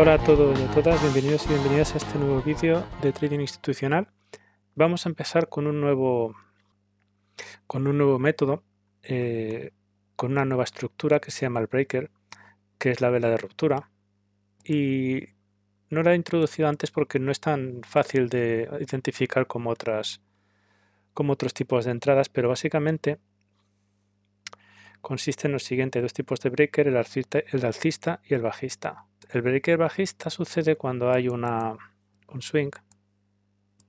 Hola a todos y a todas, bienvenidos y bienvenidas a este nuevo vídeo de trading institucional. Vamos a empezar con un nuevo, con un nuevo método, eh, con una nueva estructura que se llama el breaker, que es la vela de ruptura. Y no la he introducido antes porque no es tan fácil de identificar como otras como otros tipos de entradas, pero básicamente consiste en los siguientes dos tipos de breaker, el alcista y el bajista el breaker bajista sucede cuando hay un swing,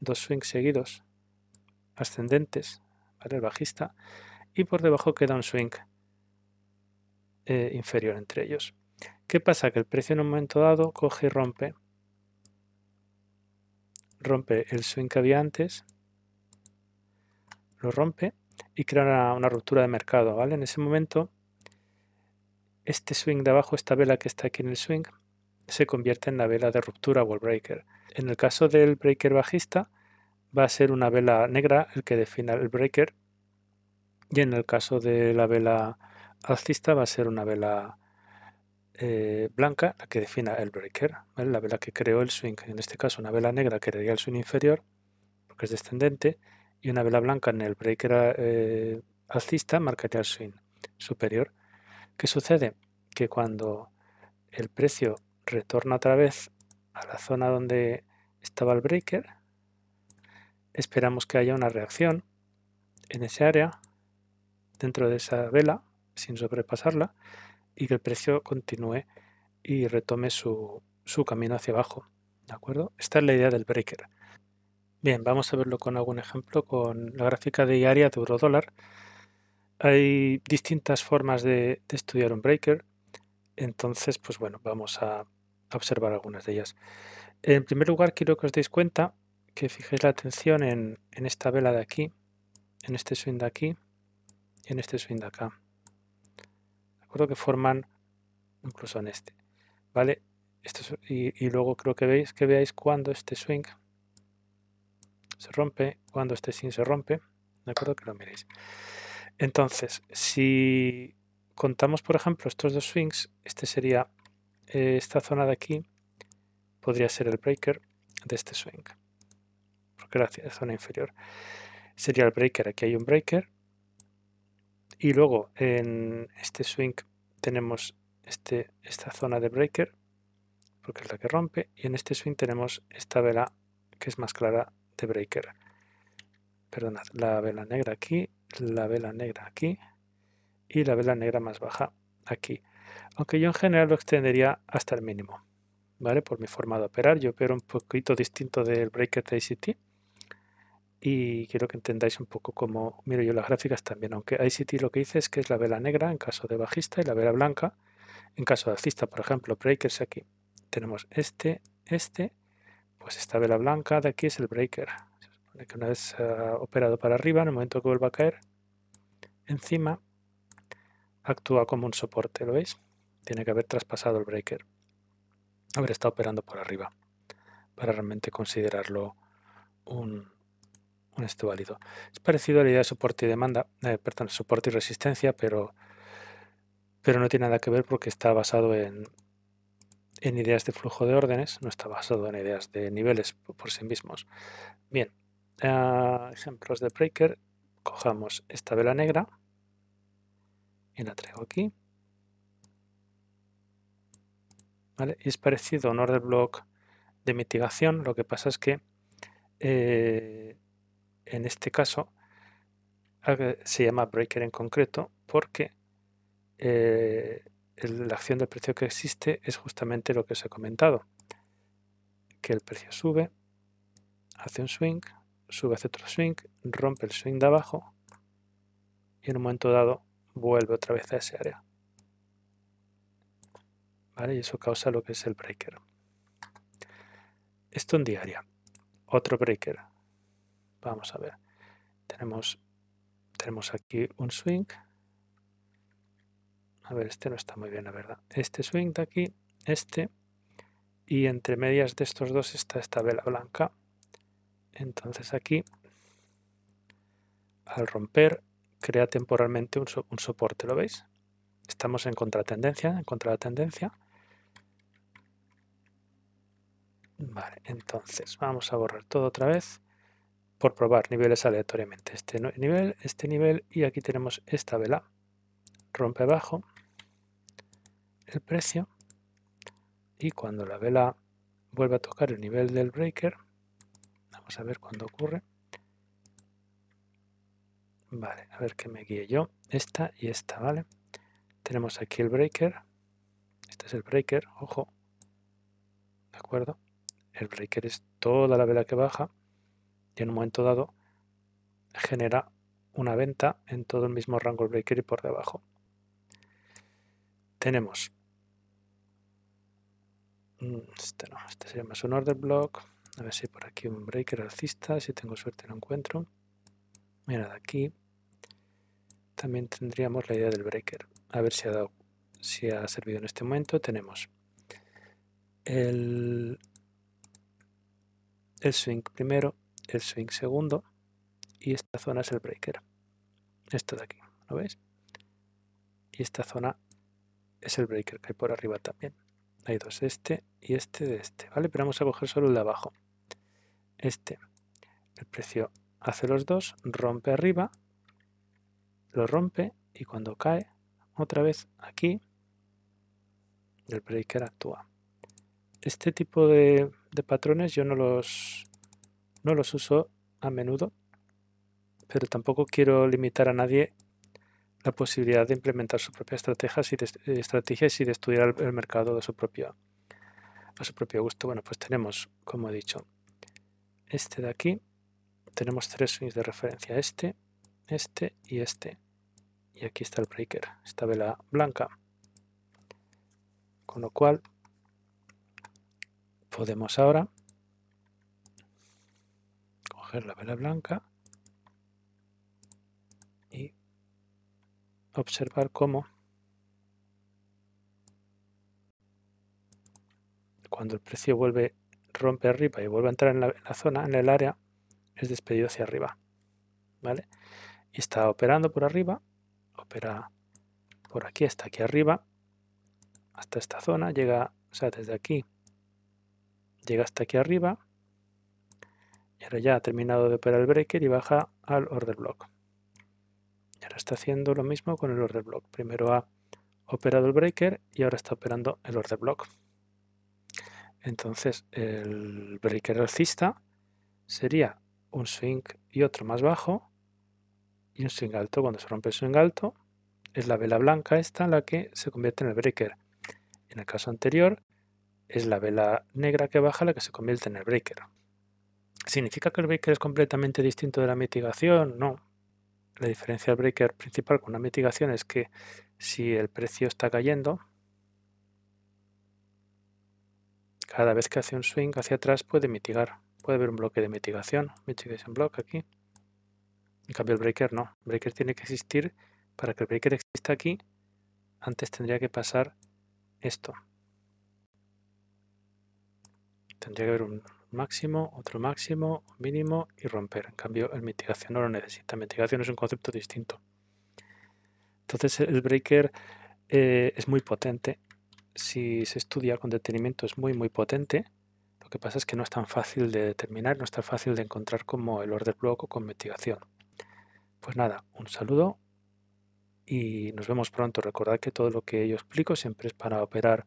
dos swings seguidos, ascendentes, ¿vale? el bajista, y por debajo queda un swing eh, inferior entre ellos. ¿Qué pasa? Que el precio en un momento dado coge y rompe. Rompe el swing que había antes, lo rompe y crea una, una ruptura de mercado. ¿vale? En ese momento, este swing de abajo, esta vela que está aquí en el swing, se convierte en la vela de ruptura o el breaker. En el caso del breaker bajista, va a ser una vela negra el que defina el breaker y en el caso de la vela alcista va a ser una vela eh, blanca la que defina el breaker, la vela que creó el swing, en este caso una vela negra crearía el swing inferior porque es descendente y una vela blanca en el breaker eh, alcista marcaría el swing superior. ¿Qué sucede? Que cuando el precio retorna otra vez a la zona donde estaba el breaker. Esperamos que haya una reacción en ese área, dentro de esa vela, sin sobrepasarla, y que el precio continúe y retome su, camino hacia abajo. ¿De acuerdo? Esta es la idea del breaker. Bien, vamos a verlo con algún ejemplo, con la gráfica de diaria de eurodólar. Hay distintas formas de, de estudiar un breaker. Entonces, pues bueno, vamos a observar algunas de ellas. En primer lugar, quiero que os deis cuenta que fijéis la atención en, en esta vela de aquí, en este swing de aquí y en este swing de acá. De acuerdo que forman incluso en este. ¿Vale? Esto y, luego creo que veis que veáis cuando este swing se rompe, cuando este sin se rompe. ¿De acuerdo? Que lo miréis. Entonces, si contamos, por ejemplo, estos dos swings, este sería eh, esta zona de aquí podría ser el breaker de este swing. Porque la zona inferior sería el breaker. Aquí hay un breaker. Y luego en este swing tenemos este, esta zona de breaker, porque es la que rompe. Y en este swing tenemos esta vela que es más clara de breaker. Perdonad, la vela negra aquí, la vela negra aquí y la vela negra más baja aquí aunque yo en general lo extendería hasta el mínimo, ¿vale? Por mi forma de operar, yo opero un poquito distinto del breaker de ICT y quiero que entendáis un poco cómo miro yo las gráficas también, aunque ICT lo que dice es que es la vela negra en caso de bajista y la vela blanca en caso de alcista, por ejemplo, breakers aquí. Tenemos este, este, pues esta vela blanca de aquí es el breaker. Se supone que una vez eh, operado para arriba, en el momento que vuelva a caer encima, actúa como un soporte, ¿lo veis? Tiene que haber traspasado el breaker, haber estado operando por arriba, para realmente considerarlo un, un este válido. Es parecido a la idea de soporte y demanda, eh, perdón, soporte y resistencia, pero, pero no tiene nada que ver porque está basado en, en ideas de flujo de órdenes, no está basado en ideas de niveles por sí mismos. Bien, ah, ejemplos de breaker, cojamos esta vela negra, y la traigo aquí. Y es parecido a un order block de mitigación, lo que pasa es que eh, en este caso se llama breaker en concreto porque eh, la acción del precio que existe es justamente lo que os he comentado, que el precio sube, hace un swing, sube hace otro swing, rompe el swing de abajo y en un momento dado vuelve otra vez a ese área. Y eso causa lo que es el breaker. Esto en diaria. Otro breaker. Vamos a ver. Tenemos, tenemos aquí un swing. A ver, este no está muy bien, la verdad. Este swing de aquí, este. Y entre medias de estos dos está esta vela blanca. Entonces aquí, al romper, crea temporalmente un, soporte, ¿lo veis? Estamos en contratendencia, en contra la tendencia. Vale, entonces vamos a borrar todo otra vez por probar niveles aleatoriamente. Este nivel, este nivel y aquí tenemos esta vela. Rompe abajo el precio y cuando la vela vuelve a tocar el nivel del breaker, vamos a ver cuándo ocurre. Vale, a ver que me guíe yo. Esta y esta, ¿vale? Tenemos aquí el breaker. Este es el breaker, ojo. ¿De acuerdo? El breaker es toda la vela que baja y en un momento dado genera una venta en todo el mismo rango el breaker y por debajo. Tenemos mm, este no, este sería más un order block. A ver si por aquí un breaker alcista, si tengo suerte lo encuentro de aquí también tendríamos la idea del breaker. A ver si ha, dado, si ha servido en este momento. Tenemos el, swing primero, el swing segundo y esta zona es el breaker. Esto de aquí, ¿lo veis? Y esta zona es el breaker que hay por arriba también. Hay dos, este y este de este, ¿vale? Pero vamos a coger solo el de abajo. Este, el precio hace los dos, rompe arriba, lo rompe y cuando cae otra vez aquí, el breaker actúa. Este tipo de, patrones yo no los, no los uso a menudo, pero tampoco quiero limitar a nadie la posibilidad de implementar su propia estrategia eh, y de, estrategias y estudiar el, mercado de su propio, a su propio gusto. Bueno, pues tenemos, como he dicho, este de aquí, tenemos tres swings de referencia, este, este y este. Y aquí está el breaker, esta vela blanca. Con lo cual podemos ahora coger la vela blanca y observar cómo cuando el precio vuelve rompe arriba y vuelve a entrar en la, en la zona, en el área, es despedido hacia arriba. ¿Vale? Y está operando por arriba, opera por aquí hasta aquí arriba, hasta esta zona, llega, o sea, desde aquí, llega hasta aquí arriba, y ahora ya ha terminado de operar el breaker y baja al order block. Y ahora está haciendo lo mismo con el order block. Primero ha operado el breaker y ahora está operando el order block. Entonces el breaker alcista sería un swing y otro más bajo y un swing alto. Cuando se rompe el swing alto es la vela blanca esta la que se convierte en el breaker. En el caso anterior es la vela negra que baja la que se convierte en el breaker. ¿Significa que el breaker es completamente distinto de la mitigación? No. La diferencia del breaker principal con una mitigación es que si el precio está cayendo, cada vez que hace un swing hacia atrás puede mitigar. Puede haber un bloque de mitigación, mitigation block aquí. En cambio el breaker no. El breaker tiene que existir. Para que el breaker exista aquí, antes tendría que pasar esto. Tendría que haber un máximo, otro máximo, mínimo y romper. En cambio, el mitigación no lo necesita. Mitigación es un concepto distinto. Entonces, el breaker eh, es muy potente. Si se estudia con detenimiento, es muy, muy potente. Lo que pasa es que no es tan fácil de determinar, no es tan fácil de encontrar como el order block o con mitigación. Pues nada, un saludo y nos vemos pronto. Recordad que todo lo que yo explico siempre es para operar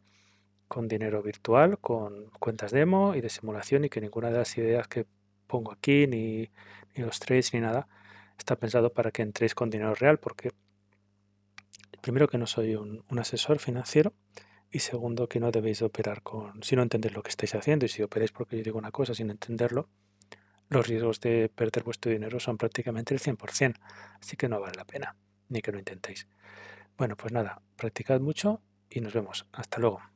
con dinero virtual, con cuentas demo y de simulación y que ninguna de las ideas que pongo aquí, ni, los trades, ni nada, está pensado para que entréis con dinero real porque primero que no soy un asesor financiero y segundo que no debéis operar con, si no entendéis lo que estáis haciendo y si operáis porque yo digo una cosa sin entenderlo, los riesgos de perder vuestro dinero son prácticamente el 100%, así que no vale la pena, ni que lo intentéis. Bueno, pues nada, practicad mucho y nos vemos. Hasta luego.